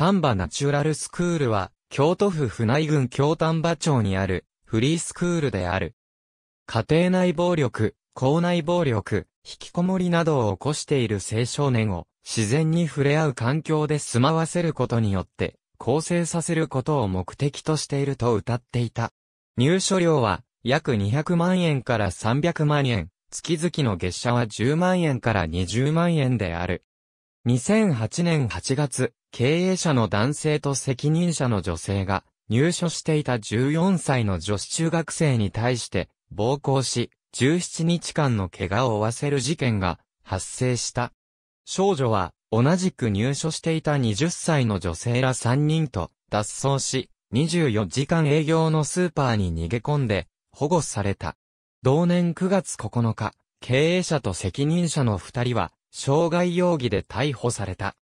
丹波ナチュラルスクールは、京都府府内郡京丹波町にある、フリースクールである。家庭内暴力、校内暴力、引きこもりなどを起こしている青少年を、自然に触れ合う環境で住まわせることによって、構成させることを目的としていると歌っていた。入所料は、約200万円から300万円、月々の月謝は10万円から20万円である。2008年8月、経営者の男性と責任者の女性が、入所していた14歳の女子中学生に対して、暴行し、17日間の怪我を負わせる事件が発生した。少女は、同じく入所していた20歳の女性ら3人と脱走し、24時間営業のスーパーに逃げ込んで保護された。同年9月9日、経営者と責任者の2人は、傷害容疑で逮捕された。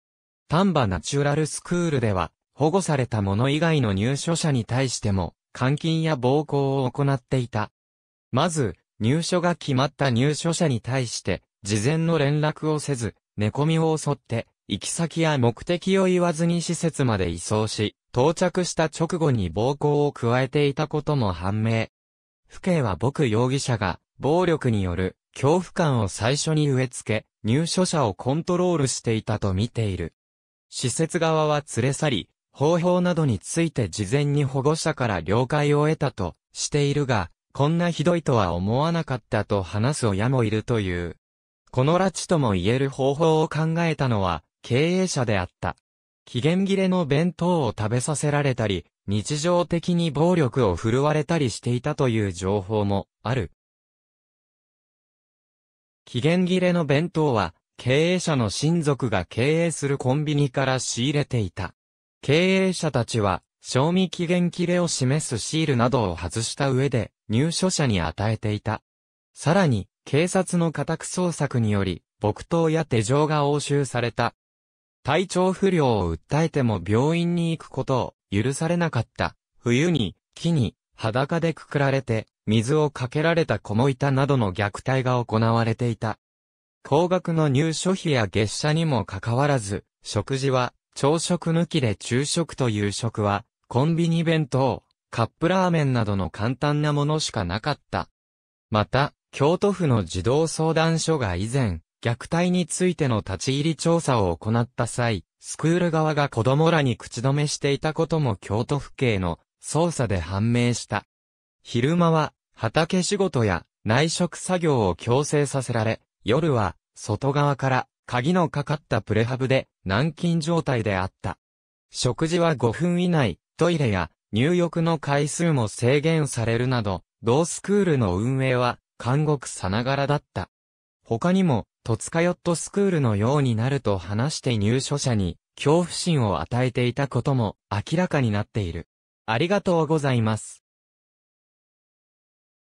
丹波ナチュラルスクールでは、保護された者以外の入所者に対しても、監禁や暴行を行っていた。まず、入所が決まった入所者に対して、事前の連絡をせず、寝込みを襲って、行き先や目的を言わずに施設まで移送し、到着した直後に暴行を加えていたことも判明。府警は僕容疑者が、暴力による恐怖感を最初に植え付け、入所者をコントロールしていたと見ている。施設側は連れ去り、方法などについて事前に保護者から了解を得たとしているが、こんなひどいとは思わなかったと話す親もいるという。この拉致とも言える方法を考えたのは経営者であった。期限切れの弁当を食べさせられたり、日常的に暴力を振るわれたりしていたという情報もある。期限切れの弁当は経営者の親族が経営するコンビニから仕入れていた。経営者たちは、賞味期限切れを示すシールなどを外した上で、入所者に与えていた。さらに、警察の家宅捜索により、木刀や手錠が押収された。体調不良を訴えても病院に行くことを許されなかった。冬に、木に、裸でくくられて、水をかけられた子もいたなどの虐待が行われていた。高額の入所費や月謝にもかかわらず、食事は、朝食抜きで昼食と夕食は、コンビニ弁当、カップラーメンなどの簡単なものしかなかった。また、京都府の児童相談所が以前、虐待についての立ち入り調査を行った際、スクール側が子供らに口止めしていたことも京都府警の捜査で判明した。昼間は、畑仕事や内職作業を強制させられ、夜は、外側から、鍵のかかったプレハブで、軟禁状態であった。食事は5分以内、トイレや、入浴の回数も制限されるなど、同スクールの運営は、監獄さながらだった。他にも、トツカヨットスクールのようになると話して入所者に、恐怖心を与えていたことも明らかになっている。ありがとうございます。